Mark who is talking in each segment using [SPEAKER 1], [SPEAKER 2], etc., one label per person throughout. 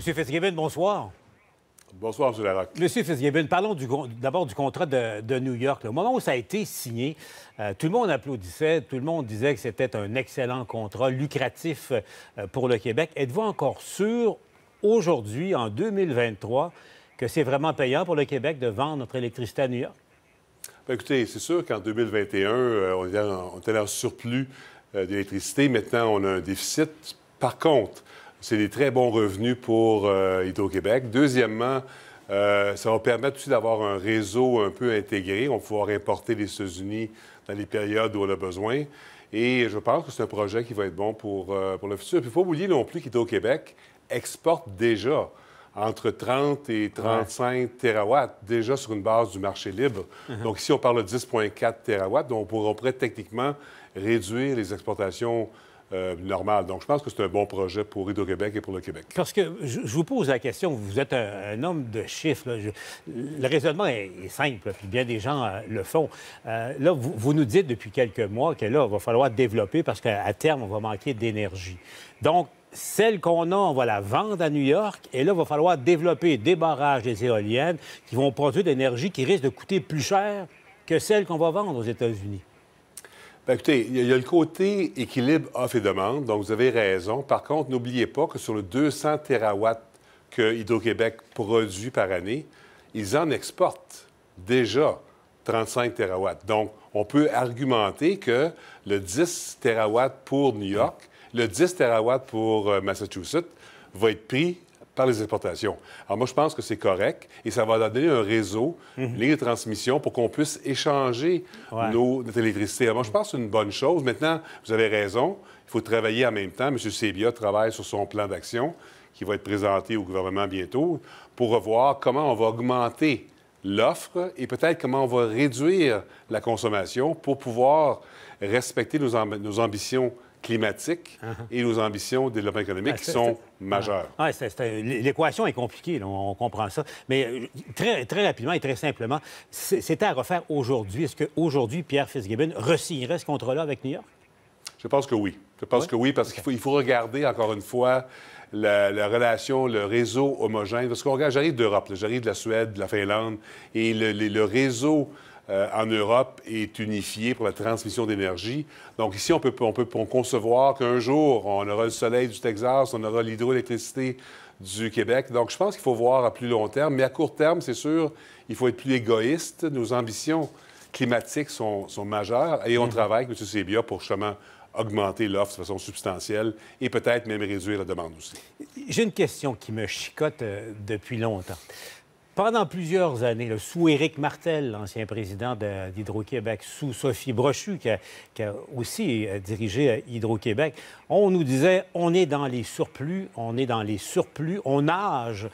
[SPEAKER 1] Monsieur Fitzgibbon, bonsoir.
[SPEAKER 2] Bonsoir, M. Larocque.
[SPEAKER 1] Monsieur Fitzgibbon, parlons d'abord du, contrat de, New York. Au moment où ça a été signé, euh, tout le monde applaudissait, tout le monde disait que c'était un excellent contrat, lucratif euh, pour le Québec. Êtes-vous encore sûr, aujourd'hui, en 2023, que c'est vraiment payant pour le Québec de vendre notre électricité à New York?
[SPEAKER 2] Ben, écoutez, c'est sûr qu'en 2021, euh, on, était on en surplus d'électricité. Maintenant, on a un déficit. Par contre, c'est des très bons revenus pour euh, Hydro-Québec. Deuxièmement, euh, ça va permettre aussi d'avoir un réseau un peu intégré. On va pouvoir importer les États-Unis dans les périodes où on a besoin. Et je pense que c'est un projet qui va être bon pour, euh, pour le futur. Puis il faut pas oublier non plus qu'Hydro-Québec exporte déjà entre 30 et 35 Terawatts, déjà sur une base du marché libre. Uh-huh. Donc ici, on parle de 10,4 térawatts. Donc on pourrait techniquement réduire les exportations euh, normal. Donc, je pense que c'est un bon projet pour Hydro-Québec et pour le Québec.
[SPEAKER 1] Parce que je vous pose la question, vous êtes un, homme de chiffres. le raisonnement est, simple, puis bien des gens euh, le font. Euh, là, vous, nous dites depuis quelques mois que là, il va falloir développer parce qu'à terme, on va manquer d'énergie. Donc, celle qu'on a, on va la vendre à New York. Et là, il va falloir développer des barrages, des éoliennes qui vont produire de l'énergie qui risque de coûter plus cher que celle qu'on va vendre aux États-Unis. Ben,
[SPEAKER 2] écoutez, il y, a le côté équilibre off et demande, donc vous avez raison. Par contre, n'oubliez pas que sur le 200 terawatts que Hydro-Québec produit par année, ils en exportent déjà 35 terawatts. Donc, on peut argumenter que le 10 terawatts pour New York, le 10 terawatts pour euh, Massachusetts va être pris par les exportations. Alors moi, je pense que c'est correct et ça va donner un réseau, une mhm. ligne les transmissions, pour qu'on puisse échanger notre électricité. Alors moi, je pense que c'est une bonne chose. Maintenant, vous avez raison, il faut travailler en même temps. M. Sebia travaille sur son plan d'action qui va être présenté au gouvernement bientôt pour revoir comment on va augmenter l'offre et peut-être comment on va réduire la consommation pour pouvoir respecter nos, nos ambitions climatique ah, ah. et nos ambitions de développement économique qui ah, sont majeures.
[SPEAKER 1] L'équation est compliquée, on comprend ça. Mais euh, très, très rapidement et très simplement, c'était à refaire aujourd'hui. Est-ce qu'aujourd'hui, Pierre Fitzgibbon re ce contrat-là avec New York?
[SPEAKER 2] Je pense que oui. Je pense que oui, parce qu'il faut, regarder, encore une fois, la, relation, le réseau homogène. Parce qu'on regarde, j'arrive d'Europe, j'arrive de la Suède, de la Finlande, et le réseau euh, en Europe est unifié pour la transmission d'énergie. Donc ici, on peut, on peut concevoir qu'un jour, on aura le soleil du Texas, on aura l'hydroélectricité du Québec. Donc je pense qu'il faut voir à plus long terme, mais à court terme, c'est sûr, il faut être plus égoïste. Nos ambitions climatiques sont, majeures et on mm-hmm. travaille avec M. Sébia pour justement augmenter l'offre de façon substantielle et peut-être même réduire la demande aussi.
[SPEAKER 1] J'ai une question qui me chicote euh, depuis longtemps pendant plusieurs années, sous Éric Martel, l'ancien président d'Hydro-Québec, sous Sophie Brochu, qui a, aussi euh, dirigé euh, Hydro-Québec, on nous disait on est dans les surplus, on est dans les surplus, on nage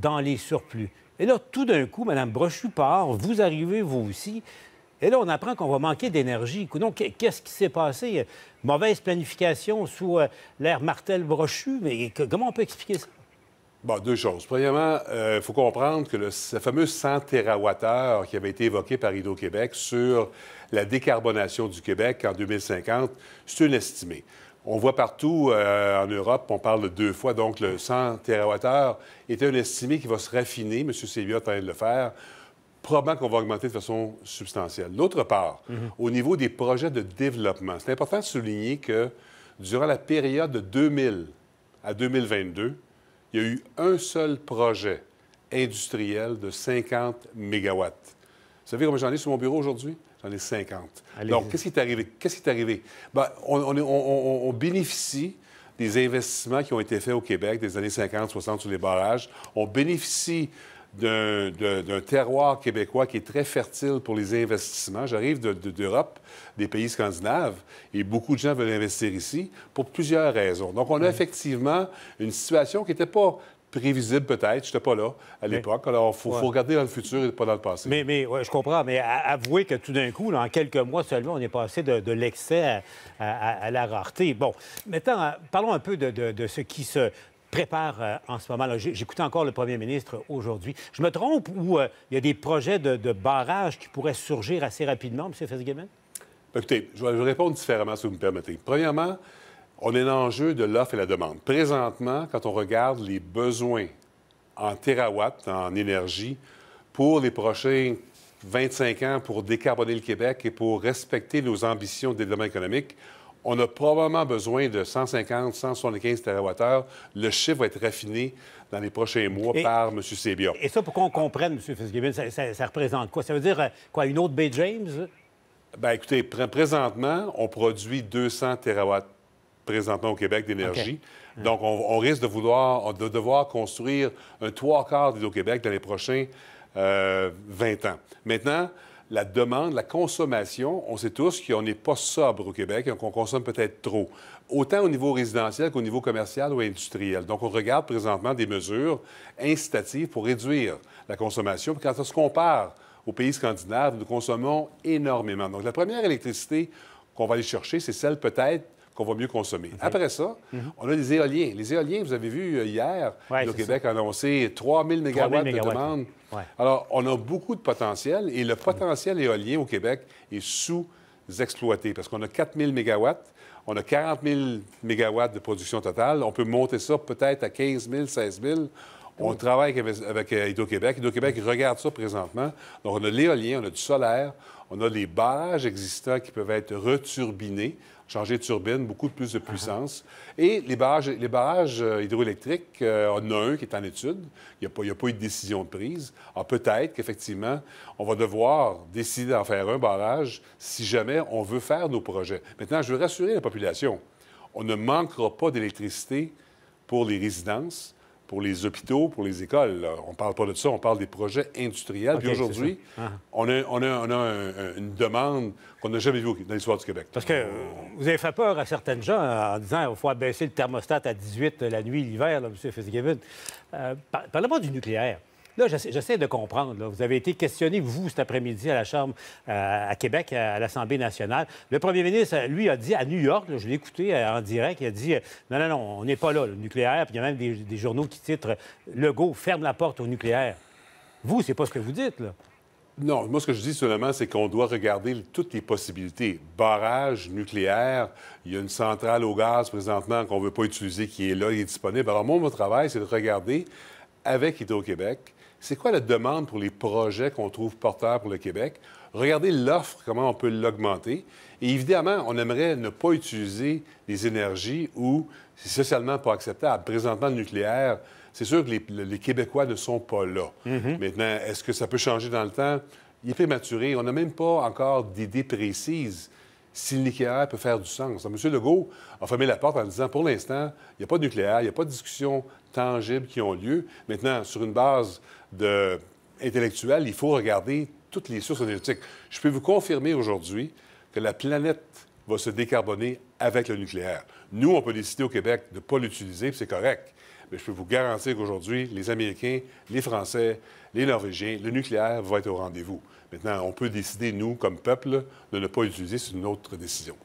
[SPEAKER 1] dans les surplus. Et là, tout d'un coup, Mme Brochu part, vous arrivez vous aussi. Et là, on apprend qu'on va manquer d'énergie. Donc, qu'est-ce qui s'est passé? Mauvaise planification sous euh, l'ère Martel-Brochu, mais comment on peut expliquer ça?
[SPEAKER 2] Bon, deux choses. Premièrement, il euh, faut comprendre que le, fameux 100 TWh qui avait été évoqué par Hydro-Québec sur la décarbonation du Québec en 2050, c'est une estimée. On voit partout euh, en Europe, on parle deux fois, donc le 100 TWh était une estimée qui va se raffiner. M. Sylvia est en train de le faire. Probablement qu'on va augmenter de façon substantielle. D'autre part, mhm. au niveau des projets de développement, c'est important de souligner que durant la période de 2000 à 2022, il y a eu un seul projet industriel de 50 MW. Vous savez combien j'en ai sur mon bureau aujourd'hui? J'en ai 50. Alors, qu'est-ce qui est arrivé? Qu'est-ce qui est arrivé? Bien, on, bénéficie des investissements qui ont été faits au Québec des années 50, 60 sur les barrages. On bénéficie d'un terroir québécois qui est très fertile pour les investissements. J'arrive d'Europe, des pays scandinaves, et beaucoup de gens veulent investir ici pour plusieurs raisons. Donc, on a effectivement une situation qui n'était pas prévisible peut-être, je n'étais pas là à l'époque. Alors, il faut, regarder dans le futur et pas dans le
[SPEAKER 1] passé. Mais, je comprends, mais avouez que tout d'un coup, en quelques mois seulement, on est passé de, l'excès à, la rareté. Bon, maintenant, parlons un peu de ce qui se prépare euh, en ce moment. J'écoutais encore le premier ministre aujourd'hui. Je me trompe ou euh, il y a des projets de, barrage barrages qui pourraient surgir assez rapidement, M. Fitzgibbon?
[SPEAKER 2] Écoutez, je vais répondre différemment si vous me permettez. Premièrement, on est en jeu de l'offre et la demande. Présentement, quand on regarde les besoins en terawatts, en énergie, pour les prochains 25 ans pour décarboner le Québec et pour respecter nos ambitions de développement économique, on a probablement besoin de 150, 175 TWh. Le chiffre va être raffiné dans les prochains mois par M. Sébia.
[SPEAKER 1] Et ça, pour qu'on comprenne, M. Fitzgibbon, ça, représente quoi? Ça veut dire euh, quoi, une autre baie James?
[SPEAKER 2] Bien, écoutez, présentement, on produit 200 TWh présentement au Québec d'énergie. Hein. Donc, on, risque de, vouloir, de devoir construire un trois quarts au québec dans les prochains 20 euh, ans. Maintenant, la demande, la consommation, on sait tous qu'on n'est pas sobre au Québec, qu'on consomme peut-être trop, autant au niveau résidentiel qu'au niveau commercial ou industriel. Donc, on regarde présentement des mesures incitatives pour réduire la consommation. quand on se compare aux pays scandinaves, nous consommons énormément. Donc, la première électricité qu'on va aller chercher, c'est celle peut-être qu'on va mieux consommer. Mhm. Après ça, mhm. on a les éoliens. Les éoliens, vous avez vu euh, hier, le Québec a annoncé 3 000 mégawatts de demande. Alors, on a beaucoup de potentiel et le potentiel éolien au Québec est sous-exploité parce qu'on a 4 000 mégawatts. On a 40 000 MW de production totale. On peut monter ça peut-être à 15 000, 16 000. On travaille avec, avec euh, Hydro-Québec. Hydro-Québec regarde ça présentement. Donc, on a l'éolien, on a du solaire, on a les barrages existants qui peuvent être returbinés, changer de turbine, beaucoup plus de puissance. Uh-huh. Et les barrages, les barrages euh, hydroélectriques, euh, on en a un qui est en étude. Il n'y a, a, pas eu de décision de prise. Alors, peut-être qu'effectivement, on va devoir décider d'en faire un barrage si jamais on veut faire nos projets. Maintenant, je veux rassurer la population. On ne manquera pas d'électricité pour les résidences pour les hôpitaux, pour les écoles. On ne parle pas de ça, on parle des projets industriels. Puis aujourd'hui, ah. on a, on a, une demande qu'on n'a jamais vue dans l'histoire du Québec.
[SPEAKER 1] Parce que vous avez fait peur à certaines gens euh, en disant qu'il faut abaisser le thermostat à 18 la nuit, l'hiver, M. Fitzgibbon. Euh, Parlez-moi du nucléaire. Là, j'essaie de comprendre. Vous avez été questionné, vous, cet après-midi, à la Chambre euh, à Québec, à, l'Assemblée nationale. Le premier ministre, euh, lui, a dit à New York, je l'ai écouté euh, en direct, il a dit Non, non, non, on n'est pas là, le nucléaire. Puis il y a même des, journaux qui titrent Legault ferme la porte au nucléaire. Vous, c'est pas ce que vous dites, là.
[SPEAKER 2] Non, moi, ce que je dis seulement, c'est qu'on doit regarder toutes les possibilités. Barrage nucléaire, il y a une centrale au gaz présentement qu'on ne veut pas utiliser qui est là, qui est disponible. Alors, moi, mon travail, c'est de regarder avec Hydro-Québec c'est quoi la demande pour les projets qu'on trouve porteurs pour le Québec? Regardez l'offre, comment on peut l'augmenter. Et évidemment, on aimerait ne pas utiliser les énergies où c'est socialement pas acceptable. Présentement, le nucléaire, c'est sûr que les, Québécois ne sont pas là. Mhm. Maintenant, est-ce que ça peut changer dans le temps? Il est prématuré. On n'a même pas encore d'idées précises si le nucléaire peut faire du sens. M. Legault a fermé la porte en disant, pour l'instant, il n'y a pas de nucléaire, il n'y a pas de discussions tangibles qui ont lieu. Maintenant, sur une base de intellectuel, il faut regarder toutes les sources énergétiques. Je peux vous confirmer aujourd'hui que la planète va se décarboner avec le nucléaire. Nous, on peut décider au Québec de ne pas l'utiliser, c'est correct. Mais je peux vous garantir qu'aujourd'hui, les Américains, les Français, les Norvégiens, le nucléaire va être au rendez-vous. Maintenant, on peut décider, nous, comme peuple, de ne pas l'utiliser, c'est une autre décision.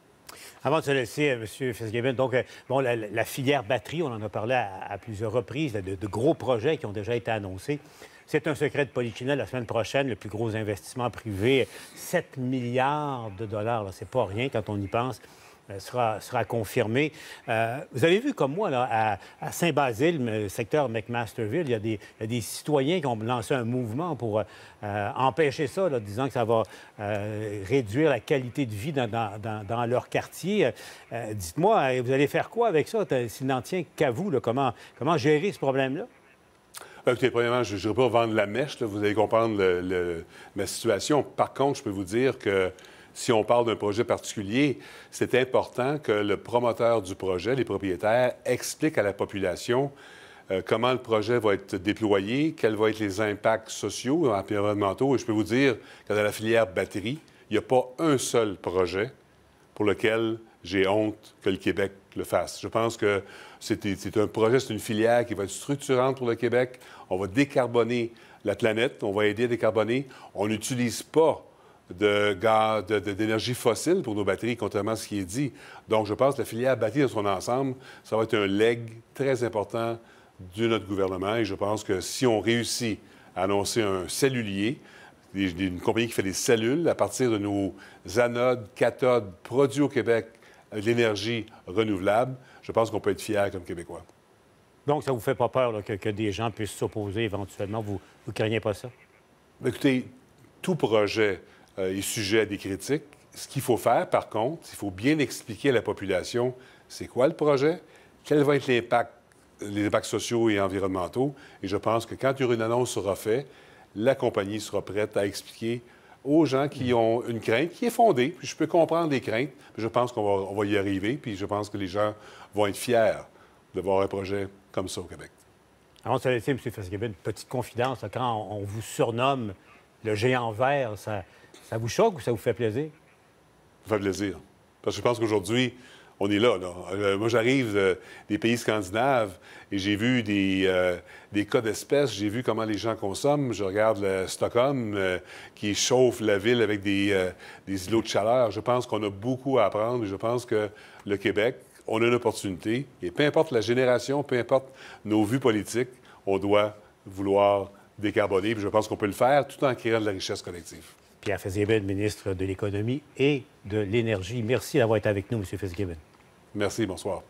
[SPEAKER 1] Avant de se laisser, euh, M. Fitzgibbon, donc, euh, bon, la, filière batterie, on en a parlé à, plusieurs reprises, de, gros projets qui ont déjà été annoncés. C'est un secret de Polichinelle. La semaine prochaine, le plus gros investissement privé, 7 milliards de dollars. Ce C'est pas rien quand on y pense. Euh, sera, confirmé. Euh, vous avez vu comme moi, là, à, Saint-Basile, secteur McMasterville, il y, a des, citoyens qui ont lancé un mouvement pour euh, empêcher ça, disant que ça va réduire la qualité de vie dans, leur quartier. Dites-moi, vous allez faire quoi avec ça s'il n'en tient qu'à vous? comment, gérer ce problème-là?
[SPEAKER 2] Écoutez, premièrement, je ne vais pas vendre la mèche, vous allez comprendre ma situation. Par contre, je peux vous dire que si on parle d'un projet particulier, c'est important que le promoteur du projet, les propriétaires, expliquent à la population euh, comment le projet va être déployé, quels vont être les impacts sociaux, et environnementaux. Et je peux vous dire que dans la filière batterie, il n'y a pas un seul projet pour lequel j'ai honte que le Québec le fasse. Je pense que c'est un projet, c'est une filière qui va être structurante pour le Québec. On va décarboner la planète, on va aider à décarboner. On n'utilise pas gaz, d'énergie fossile pour nos batteries, contrairement à ce qui est dit. Donc, je pense que la filière batterie dans son ensemble, ça va être un leg très important de notre gouvernement. Et je pense que si on réussit à annoncer un cellulier, une compagnie qui fait des cellules à partir de nos anodes, cathodes, produits au Québec, l'énergie renouvelable, je pense qu'on peut être fiers comme Québécois.
[SPEAKER 1] Donc, ça vous fait pas peur que, que, des gens puissent s'opposer éventuellement? Vous ne craignez pas ça? Écoutez,
[SPEAKER 2] tout projet euh, est sujet à des critiques. Ce qu'il faut faire, par contre, il faut bien expliquer à la population c'est quoi le projet, quel va être l'impact, les impacts sociaux et environnementaux. Et je pense que quand une annonce sera faite, la compagnie sera prête à expliquer aux gens qui mm. ont une crainte qui est fondée. Puis je peux comprendre les craintes. mais je pense qu'on va, va y arriver. Puis je pense que les gens vont être fiers de voir un projet comme ça au Québec.
[SPEAKER 1] Avant de se laisser, M. une petite confidence. Quand on vous surnomme le géant vert, ça, ça vous choque ou ça vous fait plaisir?
[SPEAKER 2] Ça fait plaisir. Parce que je pense qu'aujourd'hui, on est là. Euh, moi, j'arrive des pays scandinaves et j'ai vu euh, des, cas d'espèces, j'ai vu comment les gens consomment. Je regarde le Stockholm euh, qui chauffe la ville avec des, îlots de chaleur. Je pense qu'on a beaucoup à apprendre et je pense que le Québec, on a une opportunité. Et peu importe la génération, peu importe nos vues politiques, on doit vouloir décarboner. je pense qu'on peut le faire tout en créant de la richesse collective.
[SPEAKER 1] Pierre Fitzgibbon, ministre de l'Économie et de l'Énergie. Merci d'avoir été avec nous, M. Fitzgibbon.
[SPEAKER 2] Merci, bonsoir.